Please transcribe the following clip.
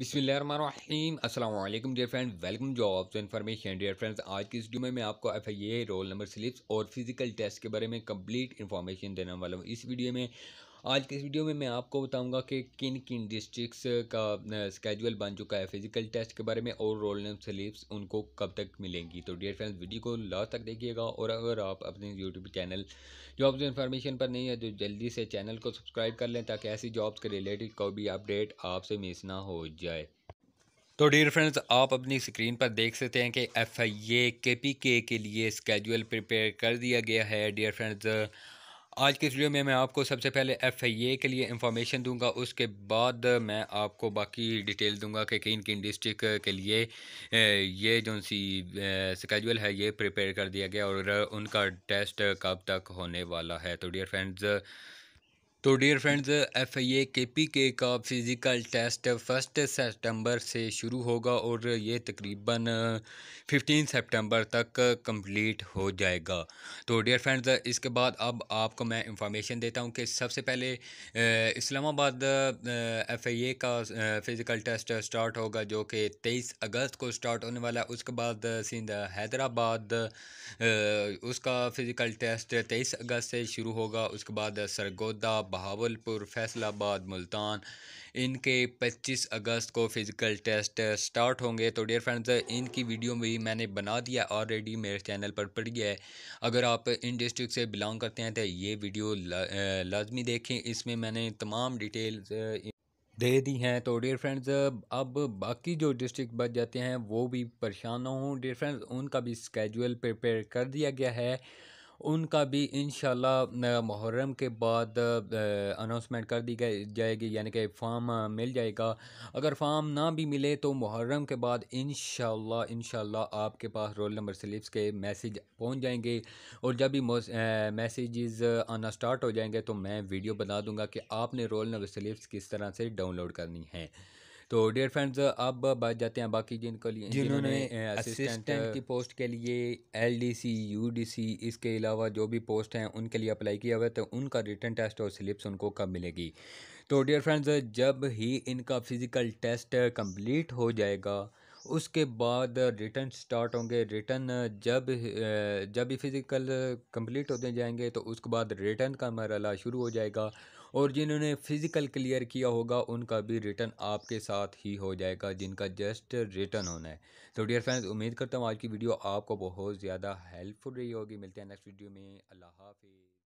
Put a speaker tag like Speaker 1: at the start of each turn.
Speaker 1: बिसमीम अल्लाम dear friend welcome jobs information dear friends आज की इस वीडियो में मैं आपको F I A roll number slips और फिजिकल टेस्ट के बारे में कंप्लीट इन्फॉर्मेशन देने वाला हूँ इस वीडियो में आज के इस वीडियो में मैं आपको बताऊंगा कि किन किन डिस्ट्रिक्ट्स का स्केजुअल बन चुका है फिजिकल टेस्ट के बारे में और रोल नेम स्लिप्स उनको कब तक मिलेंगी तो डियर फ्रेंड्स वीडियो को लास्ट तक देखिएगा और अगर आप अपने यूट्यूब चैनल जॉब्स इन्फॉर्मेशन पर नहीं है तो जल्दी से चैनल को सब्सक्राइब कर लें ताकि ऐसी जॉब्स के रिलेटेड कोई भी अपडेट आपसे मिस ना हो जाए तो डियर फ्रेंड्स आप अपनी स्क्रीन पर देख सकते हैं कि एफ आई ए के पी के के लिए स्केजुअल प्रिपेयर कर दिया गया है डियर फ्रेंड्स आज के इस वीडियो में मैं आपको सबसे पहले एफ आई ए के लिए इन्फॉर्मेशन दूंगा उसके बाद मैं आपको बाकी डिटेल दूंगा कि किन किन डिस्ट्रिक्ट के लिए ये जो सी स्कैजल है ये प्रिपेयर कर दिया गया और उनका टेस्ट कब तक होने वाला है तो डियर फ्रेंड्स तो dear friends F I A के पी के का फिज़िकल टेस्ट फर्स्ट सितंबर से शुरू होगा और ये तकरीबन 15 सितंबर तक कंप्लीट हो जाएगा तो डियर फ्रेंड्स इसके बाद अब आपको मैं इंफॉर्मेशन देता हूँ कि सबसे पहले इस्लामाबाद एफ आई ए का फिज़िकल टेस्ट स्टार्ट होगा जो कि 23 अगस्त को स्टार्ट होने वाला है उसके बाद सिंध हैदराबाद उसका फिज़िकल टेस्ट तेईस अगस्त से शुरू होगा उसके बाद सरगोदा बहावलपुर फैसलाबाद मुल्तान इनके 25 अगस्त को फ़िज़िकल टेस्ट स्टार्ट होंगे तो डियर फ्रेंड्स इनकी वीडियो भी मैंने बना दिया ऑलरेडी मेरे चैनल पर गया है अगर आप इन डिस्ट्रिक्ट से बिलोंग करते हैं तो ये वीडियो लाजमी देखें इसमें मैंने तमाम डिटेल्स दे दी हैं तो डियर फ्रेंड्स अब बाकी जो डिस्ट्रिक्ट बच जाते हैं वो भी परेशान ना हों डर फ्रेंड्स उनका भी स्कैजल प्रिपेयर कर दिया गया है उनका भी इन मुहर्रम के बाद अनाउंसमेंट कर दी गई जाएगी यानी कि फॉर्म मिल जाएगा अगर फॉर्म ना भी मिले तो मुहर्रम के बाद इन इन आपके पास रोल नंबर स्लिप्स के मैसेज पहुंच जाएंगे और जब भी मैसेजेस आना स्टार्ट हो जाएंगे तो मैं वीडियो बना दूंगा कि आपने रोल नंबर स्लिप्स किस तरह से डाउनलोड करनी है तो डियर फ्रेंड्स अब बात जाते हैं बाकी जिनको लिए जिन्होंने असिस्टेंट eh, की पोस्ट के लिए L D C U D C इसके अलावा जो भी पोस्ट हैं उनके लिए अप्लाई किया हुआ है तो उनका रिटर्न टेस्ट और स्लिप्स उनको कब मिलेगी तो डियर फ्रेंड्स जब ही इनका फिज़िकल टेस्ट कंप्लीट हो जाएगा उसके बाद रिटर्न स्टार्ट होंगे रिटर्न जब जब ही फिज़िकल कंप्लीट होते जाएंगे तो उसके बाद रिटर्न का मरला शुरू हो जाएगा और जिन्होंने फ़िज़िकल क्लियर किया होगा उनका भी रिटर्न आपके साथ ही हो जाएगा जिनका जस्ट रिटर्न होना है तो डियर फ्रेंड्स उम्मीद करता हूँ आज की वीडियो आपको बहुत ज़्यादा हेल्पफुल रही होगी मिलते हैं नेक्स्ट वीडियो में अल्लाह हाफिज़